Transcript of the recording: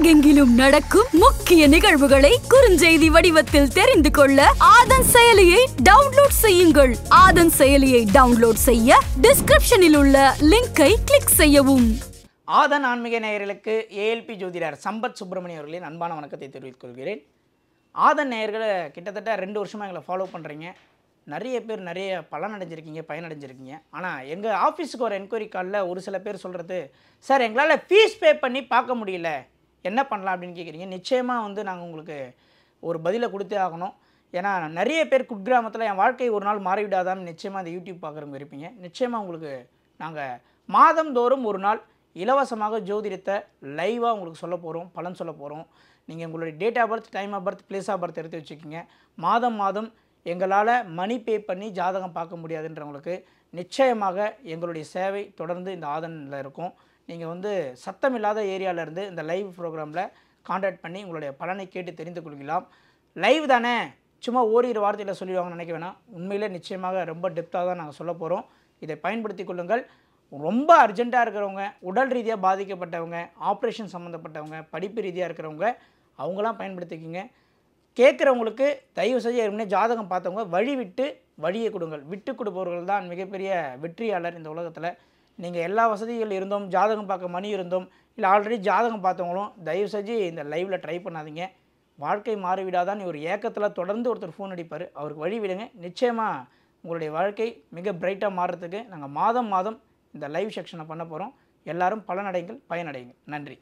உலகெங்கிலும் நடக்கும் முக்கிய நிகழ்வுகளை குறுஞ்செய்தி வடிவத்தில் தெரிந்து கொள்ள ஆதன் செயலியை டவுன்லோட் செய்யுங்கள் ஆதன் செயலியை டவுன்லோட் செய்ய டிஸ்கிரிப்ஷனில் உள்ள லிங்கை கிளிக் செய்யவும் ஆதன் ஆன்மீக நேயர்களுக்கு ஏஎல்பி ஜோதிடர் சம்பத் சுப்பிரமணிய அவர்களின் அன்பான வணக்கத்தை தெரிவித்துக் கொள்கிறேன் ஆதன் நேயர்களை கிட்டத்தட்ட ரெண்டு வருஷமாக எங்களை ஃபாலோ பண்ணுறீங்க நிறைய பேர் நிறைய பலன் அடைஞ்சிருக்கீங்க பயனடைஞ்சிருக்கீங்க ஆனால் எங்கள் ஆஃபீஸுக்கு ஒரு என்கொயரி காலில் ஒரு சில பேர் சொல்கிறது சார் எங்களால் ஃபீஸ் பே பண்ணி பார்க்க முடியல என்ன பண்ணலாம் அப்படின்னு கேட்குறீங்க நிச்சயமாக வந்து நாங்கள் உங்களுக்கு ஒரு பதிலை கொடுத்தே ஆகணும் ஏன்னா நிறைய பேர் குட்கிராமத்தில் என் வாழ்க்கை ஒரு நாள் மாறிவிடாதான்னு நிச்சயமாக அந்த யூடியூப் பார்க்குறவங்க இருப்பீங்க நிச்சயமாக உங்களுக்கு நாங்கள் மாதந்தோறும் ஒரு நாள் இலவசமாக ஜோதிடத்தை லைவாக உங்களுக்கு சொல்ல போகிறோம் பலன் சொல்ல போகிறோம் நீங்கள் உங்களுடைய date of birth time of birth place of birth எடுத்து வச்சுக்கிங்க மாதம் மாதம் எங்களால் மணி பே பண்ணி ஜாதகம் பார்க்க முடியாதுன்றவங்களுக்கு நிச்சயமாக எங்களுடைய சேவை தொடர்ந்து இந்த ஆதனில் இருக்கும் நீங்கள் வந்து சத்தம் இல்லாத ஏரியாவிலேருந்து இந்த லைவ் ப்ரோக்ராமில் காண்டாக்ட் பண்ணி உங்களுடைய பலனை கேட்டு தெரிந்து கொள்கலாம் லைவ் தானே சும்மா ஓரிரு வார்த்தையில் சொல்லிடுவாங்கன்னு நினைக்க வேணாம் உண்மையிலே நிச்சயமாக ரொம்ப டெப்த்தாக தான் நாங்கள் சொல்ல போகிறோம் இதை பயன்படுத்தி கொள்ளுங்கள் ரொம்ப அர்ஜெண்ட்டாக இருக்கிறவங்க உடல் ரீதியாக பாதிக்கப்பட்டவங்க ஆப்ரேஷன் சம்மந்தப்பட்டவங்க படிப்பு ரீதியாக இருக்கிறவங்க அவங்களாம் பயன்படுத்திக்கிங்க கேட்குறவங்களுக்கு தயவு செஞ்சு ஏற்கனவே ஜாதகம் பார்த்தவங்க வழி விட்டு வழியை கொடுங்கள் விட்டு கொடுப்பவர்கள் தான் மிகப்பெரிய வெற்றியாளர் இந்த உலகத்தில் நீங்கள் எல்லா வசதிகள் இருந்தும் ஜாதகம் பார்க்க மணி இருந்தும் இல்லை ஆல்ரெடி ஜாதகம் பார்த்தவங்களும் தயவு செஞ்சு இந்த லைவில் ட்ரை பண்ணாதீங்க வாழ்க்கை மாறிவிடாதான் இவர் ஏக்கத்தில் தொடர்ந்து ஒருத்தர் ஃபோன் அடிப்பார் அவருக்கு வழி விடுங்க நிச்சயமாக உங்களுடைய வாழ்க்கை மிக பிரைட்டாக மாறுறதுக்கு நாங்கள் மாதம் மாதம் இந்த லைவ் செக்ஷனை பண்ண போகிறோம் எல்லாரும் பலனடைங்கள் பயனடைங்கள் நன்றி